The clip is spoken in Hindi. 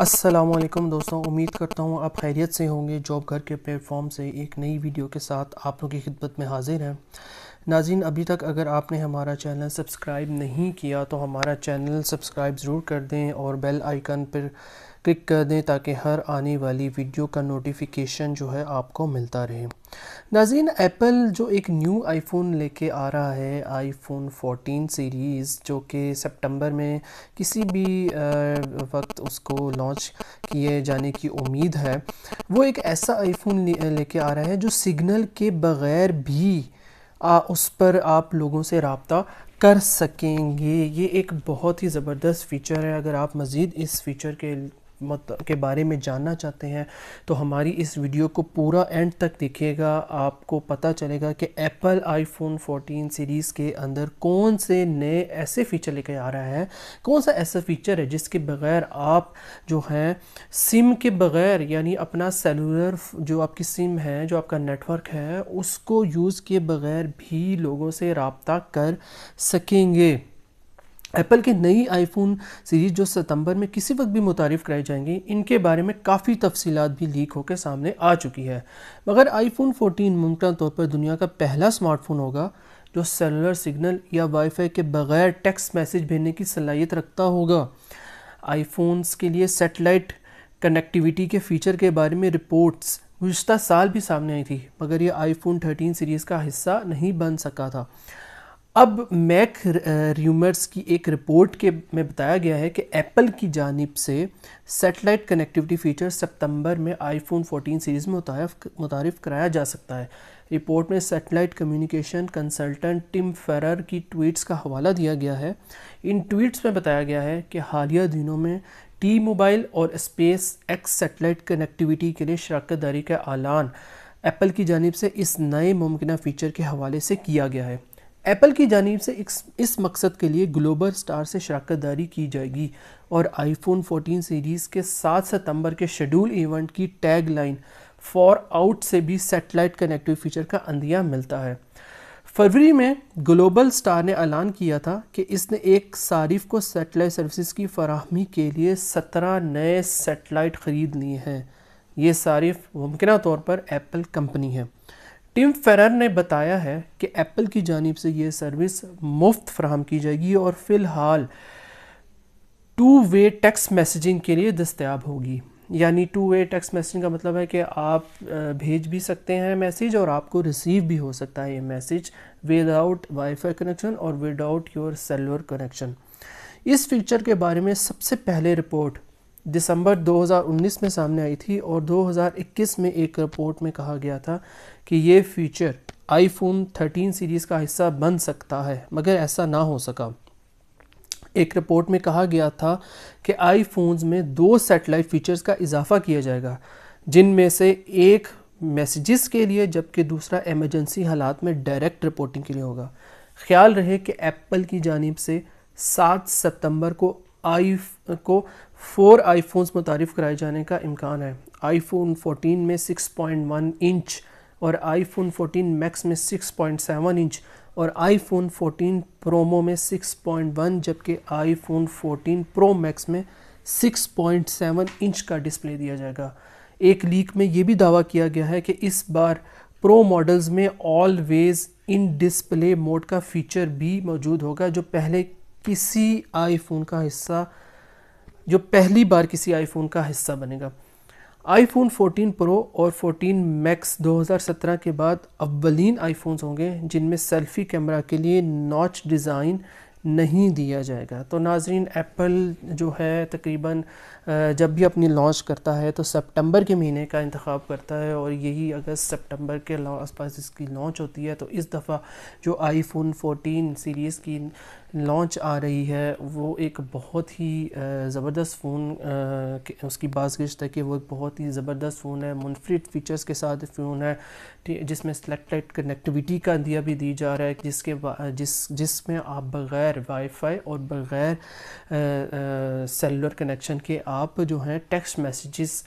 असलम दोस्तों उम्मीद करता हूँ आप खैरियत से होंगे जॉब घर के प्लेटफॉर्म से एक नई वीडियो के साथ आप लोगों की खिदमत में हाजिर हैं नाजिन अभी तक अगर आपने हमारा चैनल सब्सक्राइब नहीं किया तो हमारा चैनल सब्सक्राइब ज़रूर कर दें और बेल आइकन पर क्लिक कर दें ताकि हर आने वाली वीडियो का नोटिफिकेशन जो है आपको मिलता रहे नाजीन एप्पल जो एक न्यू आईफोन लेके आ रहा है आईफोन 14 सीरीज़ जो कि सितंबर में किसी भी वक्त उसको लॉन्च किए जाने की उम्मीद है वो एक ऐसा आईफोन लेके आ रहा है जो सिग्नल के बग़ैर भी आ, उस पर आप लोगों से रबता कर सकेंगे ये एक बहुत ही ज़बरदस्त फ़ीचर है अगर आप मज़ीद इस फीचर के मत के बारे में जानना चाहते हैं तो हमारी इस वीडियो को पूरा एंड तक देखिएगा आपको पता चलेगा कि एप्पल आईफोन 14 सीरीज़ के अंदर कौन से नए ऐसे फ़ीचर लेके आ रहा है कौन सा ऐसा फ़ीचर है जिसके बगैर आप जो हैं सिम के बगैर यानी अपना सेलुलर जो आपकी सिम है जो आपका नेटवर्क है उसको यूज़ के बगैर भी लोगों से रबता कर सकेंगे एप्पल की नई आईफोन सीरीज़ जो सितंबर में किसी वक्त भी मुतारफ़ कराई जाएंगी इनके बारे में काफ़ी तफसीत भी लीक होकर सामने आ चुकी है मगर आईफोन 14 मुमकिन तौर पर दुनिया का पहला स्मार्टफोन होगा जो सेलुलर सिग्नल या वाईफाई के बगैर टेक्स्ट मैसेज भेजने की सलाहियत रखता होगा आईफोन्स के लिए सेटेलाइट कनेक्टिविटी के फ़ीचर के बारे में रिपोर्ट्स गुज्त साल भी सामने आई थी मगर यह आईफोन 13 सीरीज़ का हिस्सा नहीं बन सका था अब मैक र्यूमर्स की एक रिपोर्ट के में बताया गया है कि एप्पल की जानब से सेटेलाइट कनेक्टिविटी फीचर सितंबर में आईफोन 14 सीरीज़ में मुतारफ मुतारफ कराया जा सकता है रिपोर्ट में satellite communication consultant Tim Farrar की ट्वीट्स का हवाला दिया गया है इन ट्वीट्स में बताया गया है कि हालिया दिनों में टी मोबाइल और स्पेस एक्स सेटेलाइट कनेक्टिविटी के लिए शराकत दारी का ऐलान एप्पल की जानब से इस नए मुमकिन फ़ीचर के हवाले से किया गया है एप्पल की जानब से इस मकसद के लिए ग्लोबल स्टार से शराकत दारी की जाएगी और आईफोन 14 सीरीज़ के 7 सितंबर के शेड्यूल इवेंट की टैग लाइन फॉर आउट से भी सेटेलाइट कनेक्टिव फीचर का अंदिया मिलता है फरवरी में ग्लोबल स्टार ने ऐलान किया था कि इसने एक सारिफ को सेटेलाइट सर्विसेज की फराहमी के लिए 17 नए सेटेलाइट ख़रीद लिए हैं ये सारिफ मुमकिन तौर पर एप्पल कंपनी है टिम फेरर ने बताया है कि एप्पल की जानब से ये सर्विस मुफ्त फ्राहम की जाएगी और फ़िलहाल टू वे टेक्स मैसेजिंग के लिए दस्तियाब होगी यानी टू वे टेक्स मैसेजिंग का मतलब है कि आप भेज भी सकते हैं मैसेज और आपको रिसीव भी हो सकता है ये मैसेज विदाउट वाईफाई कनेक्शन और विदाउट योर सेलर कनेक्शन इस फीचर के बारे में सबसे पहले रिपोर्ट दिसंबर 2019 में सामने आई थी और 2021 में एक रिपोर्ट में कहा गया था कि ये फीचर आईफोन 13 सीरीज़ का हिस्सा बन सकता है मगर ऐसा ना हो सका एक रिपोर्ट में कहा गया था कि आईफोन्स में दो सैटेलाइट फीचर्स का इजाफा किया जाएगा जिनमें से एक मैसेजेस के लिए जबकि दूसरा एमरजेंसी हालात में डायरेक्ट रिपोर्टिंग के लिए होगा ख्याल रहे कि एप्पल की जानब से सात सितंबर को आई को फोर आईफोन्स मुतारफ़ कराए जाने का इम्कान है आईफोन 14 में 6.1 इंच और आईफोन 14 मैक्स में 6.7 इंच और आईफोन 14 प्रोमो में 6.1 जबकि आईफोन 14 प्रो मैक्स में 6.7 इंच का डिस्प्ले दिया जाएगा एक लीक में ये भी दावा किया गया है कि इस बार प्रो मॉडल्स में ऑलवेज़ इन डिस्प्ले मोड का फीचर भी मौजूद होगा जो पहले किसी आईफोन का हिस्सा जो पहली बार किसी आईफोन का हिस्सा बनेगा आईफोन 14 प्रो और 14 मैक्स 2017 के बाद अव्वलीन आईफोन्स होंगे जिनमें सेल्फी कैमरा के लिए नॉच डिज़ाइन नहीं दिया जाएगा तो नाजरीन एप्पल जो है तकरीबन जब भी अपनी लॉन्च करता है तो सितंबर के महीने का इंतखब करता है और यही अगस्त सितंबर के आसपास इसकी लॉन्च होती है तो इस दफ़ा जो आईफोन 14 सीरीज़ की लॉन्च आ रही है वो एक बहुत ही ज़बरदस्त फ़ोन उसकी बाजगश्त है कि वो एक बहुत ही ज़बरदस्त फ़ोन है मुनफरद फीचर्स के साथ फ़ोन है जिसमें सेलेक्टेड कनेक्टिविटी का दिया भी दी जा रहा है जिसके जिस जिसमें आप बग़ैर वाईफाई और बग़ैर सेलुलर कनेक्शन के आप जो हैं टेक्स्ट मैसेजेस